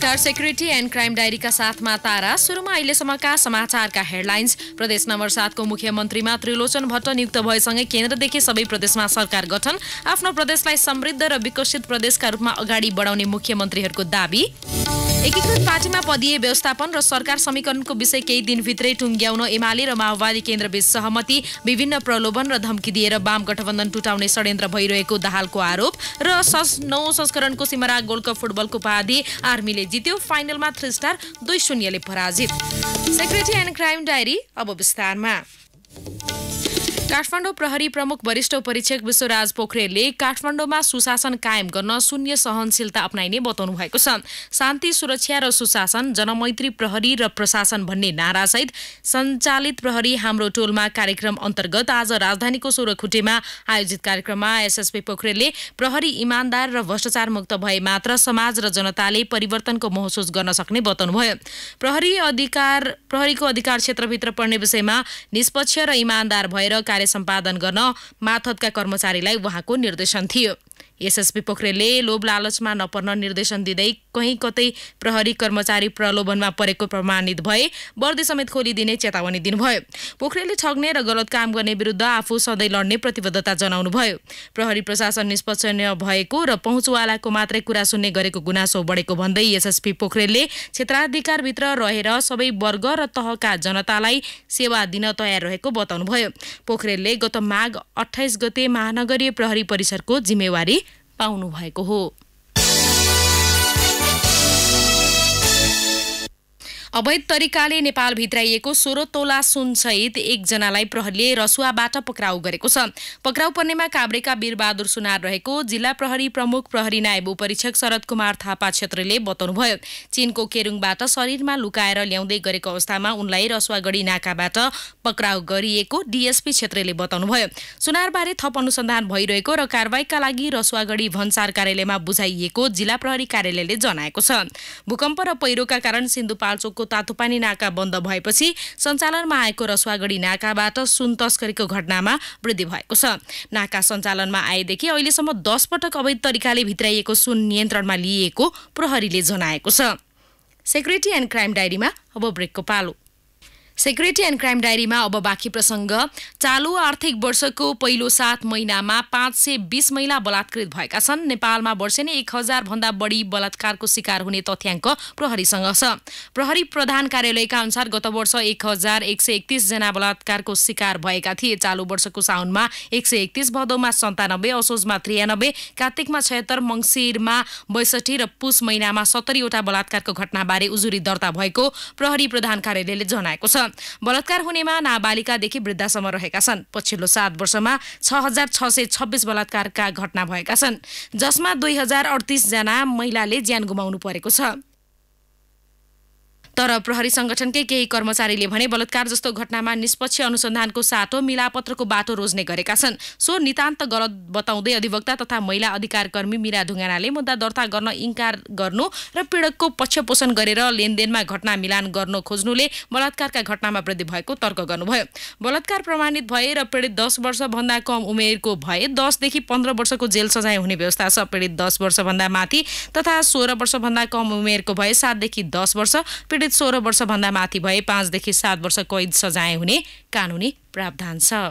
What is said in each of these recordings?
star security and crime डायरीका साथमा तारा सुरुमा अहिलेसम्मका समाचारका हेडलाइन्स प्रदेश नम्बर सातको मुख्यमन्त्रीमा त्रिलोचन भट्ट नियुक्त भएसँगै केन्द्रदेखि सबै प्रदेशमा सरकार गठन आफ्नो प्रदेशलाई समृद्ध र विकसित प्रदेशका रूपमा अगाडि बढाउने मुख्यमन्त्रीहरूको दावी एकीकृत पार्टीमा पदीय व्यवस्थापन र सरकार समीकरणको विषय केही दिनभित्रै टुङ्ग्याउन एमाले र माओवादी केन्द्रबीच सहमति विभिन्न प्रलोभन र धम्की दिएर वाम गठबन्धन टुटाउने षड्यन्त्र भइरहेको दाहालको आरोप र सस नौ संस्करणको सिमरा गोल्ड कप फुटबलको उपाधि आर्मीले जित्यो फाइनलमा थ्री स्टार दुई शून्यले पराजित सेक्रेटरी एन्ड क्राइम डायरी अब विस्तारमा काठमाडौँ प्रहरी प्रमुख वरिष्ठ परीक्षक विश्वराज पोखरेलले काठमाडौँमा सुशासन कायम गर्न शून्य सहनशीलता अप्नाइने बताउनु भएको छ शान्ति सुरक्षा र सुशासन जनमैत्री प्रहरी र प्रशासन भन्ने नारासहित सञ्चालित प्रहरी हाम्रो टोलमा कार्यक्रम अन्तर्गत आज राजधानीको सोह्रखुटेमा आयोजित कार्यक्रममा एसएसपी पोखरेलले प्रहरी इमान्दार र भ्रष्टाचारमुक्त भए मात्र समाज र जनताले परिवर्तनको महसुस गर्न सक्ने बताउनुभयो प्रहरी अधिकार प्रहरीको अधिकार क्षेत्रभित्र पर्ने विषयमा निष्पक्ष र इमान्दार भएर कार्य सम्पादन गर्न माथतका कर्मचारीलाई उहाँको निर्देशन थियो एसएसपी पोखरेलले लोभ लालचमा नपर्न निर्देशन दिँदै कहीँ कतै प्रहरी कर्मचारी प्रलोभनमा परेको प्रमाणित भए बर्दी समेत खोलिदिने चेतावनी दिनुभयो पोखरेलले ठग्ने र गलत काम गर्ने विरुद्ध आफू सधैँ लड्ने प्रतिबद्धता जनाउनुभयो प्रहरी प्रशासन निष्पक्ष भएको र पहुँचवालाको मात्रै कुरा सुन्ने गरेको गुनासो बढेको भन्दै एसएसपी पोखरेलले क्षेत्राधिकारभित्र रहेर सबै वर्ग र तहका जनतालाई सेवा दिन तयार रहेको बताउनुभयो पोखरेलले गत माघ अठाइस गते महानगरीय प्रहरी परिसरको जिम्मेवारी जानकारी पाउनु भएको हो अवैध तरिकाले नेपाल भित्राइएको सोह्र तोला सुनसहित एकजनालाई प्रहरीले रसुवाबाट पक्राउ गरेको छ पक्राउ पर्नेमा काभ्रेका वीरबहादुर सुनार रहेको जिल्ला प्रहरी प्रमुख प्रहरी नायब उपरीक्षक शरद कुमार थापा क्षेत्रले बताउनुभयो चीनको केरुङबाट शरीरमा लुकाएर ल्याउँदै गरेको अवस्थामा उनलाई रसुवागढी नाकाबाट पक्राउ गरिएको डिएसपी क्षेत्रले बताउनुभयो सुनारबारे थप अनुसन्धान भइरहेको र कारवाहीका लागि रसुवागढी भन्सार कार्यालयमा बुझाइएको जिल्ला प्रहरी कार्यालयले जनाएको छ भूकम्प र पहिरोका कारण सिन्धुपाल्चोक नेपालको तातोपानी नाका बन्द भएपछि सञ्चालनमा आएको रसुवागढी नाकाबाट सुन तस्करीको घटनामा वृद्धि भएको छ नाका सञ्चालनमा आएदेखि अहिलेसम्म दस पटक अवैध तरिकाले भित्राइएको सुन नियन्त्रणमा लिइएको प्रहरीले जनाएको छ सेक्युरिटी एन्ड क्राइम डायरीमा अब ब्रेकको पालो सेक्युरिटी एन्ड क्राइम डायरीमा अब बाँकी प्रसङ्ग चालु आर्थिक वर्षको पहिलो सात महिनामा पाँच सय बिस महिला बलात्कृत भएका छन् नेपालमा वर्षेनी एक हजार भन्दा बढी बलात्कारको शिकार हुने तथ्याङ्क प्रहरीसँग छ प्रहरी प्रधान कार्यालयका अनुसार गत वर्ष एक हजार एक सय एकतिसजना बलात्कारको शिकार भएका थिए चालु वर्षको साउनमा एक सय एकतिस भदौमा सन्तानब्बे असोजमा त्रियानब्बे कार्तिकमा छयत्तर मङ्सिरमा बैसठी र पुष महिनामा सत्तरीवटा बलात्कारको घटनाबारे उजुरी दर्ता भएको प्रहरी प्रधान कार्यालयले जनाएको छ बलात्कार हुनेमा नाबालिकादेखि वृद्धासम्म रहेका छन् पछिल्लो सात वर्षमा छ हजार छ सय छब्बिस बलात्कारका घटना भएका छन् जसमा दुई हजार अडतिसजना महिलाले ज्यान गुमाउनु परेको छ तर प्रहरी सङ्गठनकै केही कर्मचारीले भने बलात्कार जस्तो घटनामा निष्पक्ष अनुसन्धानको साटो मिलापत्रको बाटो रोज्ने गरेका छन् सो नितान्त गलत बताउँदै अधिवक्ता तथा महिला अधिकार कर्मी मिरा ढुङ्गानाले मुद्दा दर्ता गर्न इन्कार गर्नु र पीडकको पक्षपोषण गरेर लेनदेनमा घटना मिलान गर्न खोज्नुले बलात्कारका घटनामा वृद्धि भएको तर्क गर्नुभयो बलात्कार प्रमाणित भए र पीडित दस वर्षभन्दा कम उमेरको भए दसदेखि पन्ध्र वर्षको जेल सजाय हुने व्यवस्था छ पीडित दस वर्षभन्दा माथि तथा सोह्र वर्षभन्दा कम उमेरको भए सातदेखि दस वर्ष पीडित सोह्र वर्षभन्दा माथि भए पाँचदेखि सात वर्ष कैद सजाय हुने कानुनी प्रावधान छ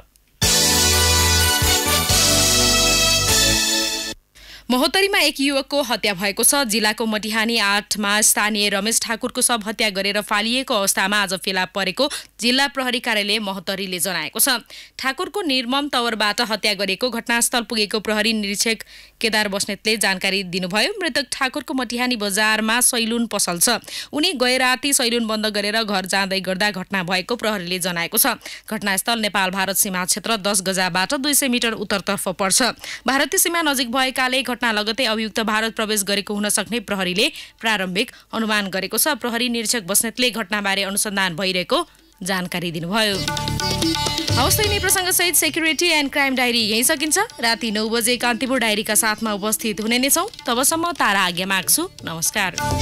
महोत्तरीमा एक युवकको हत्या भएको छ जिल्लाको मटिहानी आठमा स्थानीय रमेश ठाकुरको शव हत्या गरेर फालिएको अवस्थामा आज फेला परेको जिल्ला प्रहरी कार्यालय महोत्तरीले जनाएको छ ठाकुरको निर्मम तवरबाट हत्या गरेको घटनास्थल पुगेको प्रहरी निरीक्षक केदार बस्नेतले जानकारी दिनुभयो मृतक ठाकुरको मटिहानी बजारमा सैलुन पसल छ उनी राति सैलुन बन्द गरेर घर जाँदै गर्दा घटना भएको प्रहरीले जनाएको छ घटनास्थल नेपाल भारत सीमा क्षेत्र दस गजाबाट दुई सय मिटर उत्तरतर्फ पर्छ भारतीय सीमा नजिक भएकाले घटना लगतै अभियुक्त भारत प्रवेश गरेको हुन सक्ने प्रहरीले प्रारम्भिक अनुमान गरेको छ प्रहरी निरीक्षक बस्नेतले घटनाबारे अनुसन्धान भइरहेको जानकारी दिनुभयो हवस् यिनै प्रसङ्गसहित सेक्युरिटी एन्ड क्राइम डायरी यहीँ सकिन्छ राति नौ बजे कान्तिपुर डायरीका साथमा उपस्थित हुने नै छौँ तबसम्म तारा आज्ञा माग्छु नमस्कार